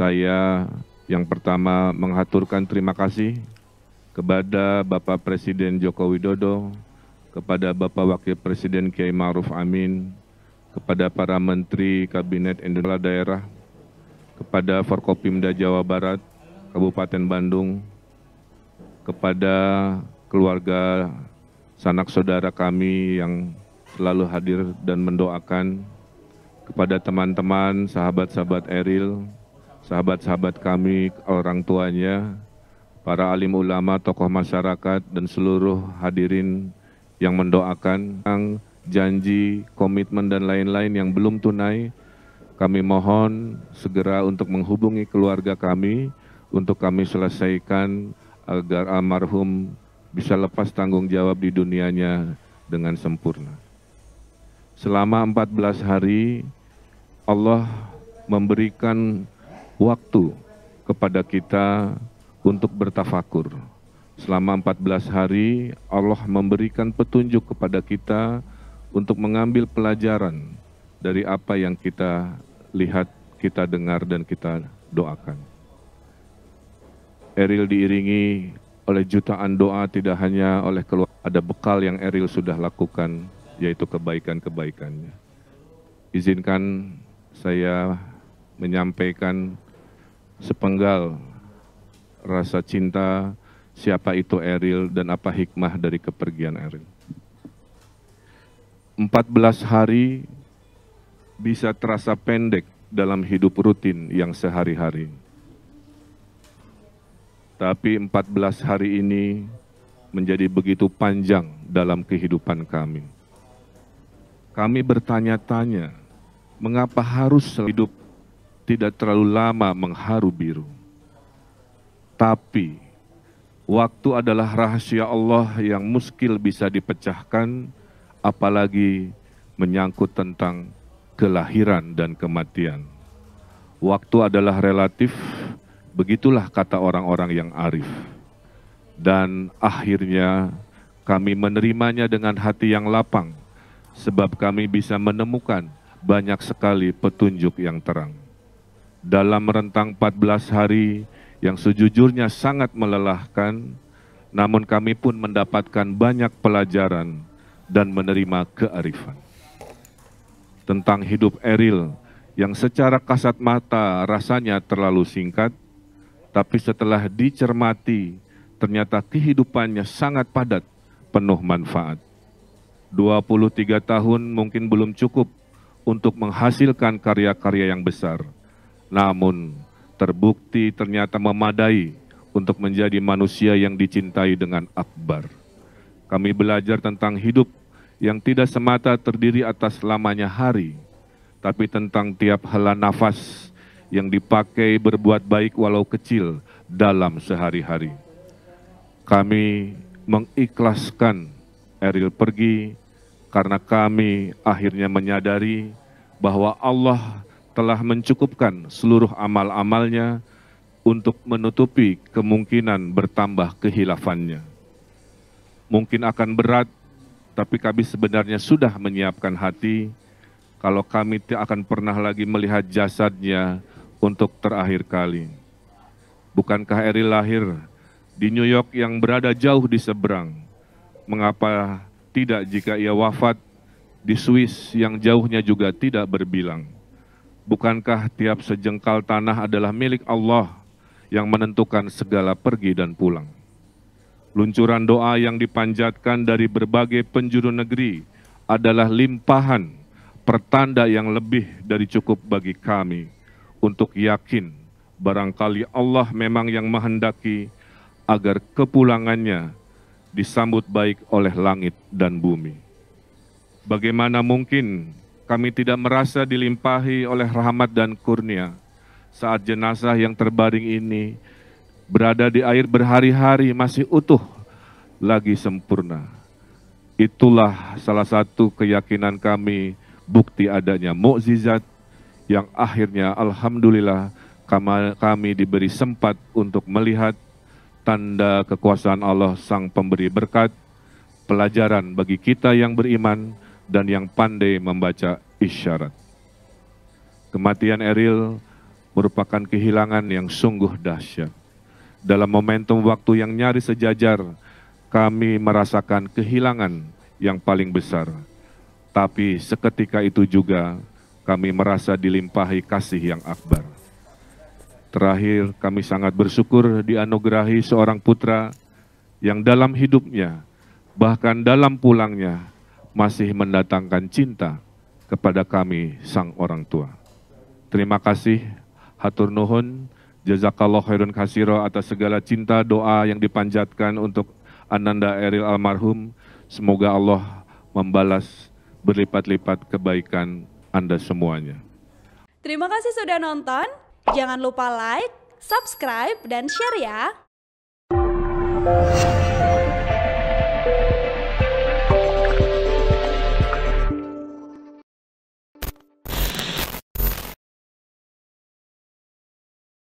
saya yang pertama menghaturkan terima kasih kepada Bapak Presiden Joko Widodo, kepada Bapak Wakil Presiden Kiai Ma'ruf Amin, kepada para Menteri Kabinet Indonesia Daerah, kepada Forkopimda Jawa Barat, Kabupaten Bandung, kepada keluarga sanak saudara kami yang selalu hadir dan mendoakan, kepada teman-teman, sahabat-sahabat Eril, sahabat-sahabat kami, orang tuanya, para alim ulama, tokoh masyarakat, dan seluruh hadirin yang mendoakan yang janji, komitmen, dan lain-lain yang belum tunai, kami mohon segera untuk menghubungi keluarga kami untuk kami selesaikan agar almarhum bisa lepas tanggung jawab di dunianya dengan sempurna. Selama 14 hari, Allah memberikan waktu kepada kita untuk bertafakur. Selama 14 hari Allah memberikan petunjuk kepada kita untuk mengambil pelajaran dari apa yang kita lihat, kita dengar dan kita doakan. Eril diiringi oleh jutaan doa tidak hanya oleh keluarga, ada bekal yang Eril sudah lakukan yaitu kebaikan-kebaikannya. Izinkan saya menyampaikan sepenggal rasa cinta siapa itu Eril dan apa hikmah dari kepergian Eril. 14 hari bisa terasa pendek dalam hidup rutin yang sehari-hari. Tapi 14 hari ini menjadi begitu panjang dalam kehidupan kami. Kami bertanya-tanya, mengapa harus hidup tidak terlalu lama mengharu biru. Tapi waktu adalah rahasia Allah yang muskil bisa dipecahkan apalagi menyangkut tentang kelahiran dan kematian. Waktu adalah relatif, begitulah kata orang-orang yang arif. Dan akhirnya kami menerimanya dengan hati yang lapang sebab kami bisa menemukan banyak sekali petunjuk yang terang dalam rentang 14 hari yang sejujurnya sangat melelahkan, namun kami pun mendapatkan banyak pelajaran dan menerima kearifan. Tentang hidup Eril yang secara kasat mata rasanya terlalu singkat, tapi setelah dicermati, ternyata kehidupannya sangat padat, penuh manfaat. 23 tahun mungkin belum cukup untuk menghasilkan karya-karya yang besar namun terbukti ternyata memadai untuk menjadi manusia yang dicintai dengan akbar. Kami belajar tentang hidup yang tidak semata terdiri atas lamanya hari, tapi tentang tiap hela nafas yang dipakai berbuat baik walau kecil dalam sehari-hari. Kami mengikhlaskan Eril pergi karena kami akhirnya menyadari bahwa Allah telah mencukupkan seluruh amal-amalnya untuk menutupi kemungkinan bertambah kehilafannya. Mungkin akan berat, tapi kami sebenarnya sudah menyiapkan hati kalau kami tidak akan pernah lagi melihat jasadnya untuk terakhir kali. Bukankah Eri lahir di New York yang berada jauh di seberang? Mengapa tidak jika ia wafat di Swiss yang jauhnya juga tidak berbilang? Bukankah tiap sejengkal tanah adalah milik Allah yang menentukan segala pergi dan pulang? Luncuran doa yang dipanjatkan dari berbagai penjuru negeri adalah limpahan pertanda yang lebih dari cukup bagi kami untuk yakin barangkali Allah memang yang menghendaki agar kepulangannya disambut baik oleh langit dan bumi. Bagaimana mungkin kami tidak merasa dilimpahi oleh rahmat dan kurnia. Saat jenazah yang terbaring ini berada di air berhari-hari masih utuh lagi sempurna. Itulah salah satu keyakinan kami bukti adanya mukjizat yang akhirnya alhamdulillah kami diberi sempat untuk melihat tanda kekuasaan Allah Sang Pemberi berkat, pelajaran bagi kita yang beriman dan yang pandai membaca isyarat. Kematian Eril merupakan kehilangan yang sungguh dahsyat. Dalam momentum waktu yang nyaris sejajar, kami merasakan kehilangan yang paling besar. Tapi seketika itu juga kami merasa dilimpahi kasih yang akbar. Terakhir, kami sangat bersyukur dianugerahi seorang putra yang dalam hidupnya, bahkan dalam pulangnya, masih mendatangkan cinta kepada kami sang orang tua. Terima kasih hatur nuhun jazakallah khairun kasiro atas segala cinta doa yang dipanjatkan untuk Ananda Eril almarhum. Semoga Allah membalas berlipat-lipat kebaikan Anda semuanya. Terima kasih sudah nonton. Jangan lupa like, subscribe, dan share ya.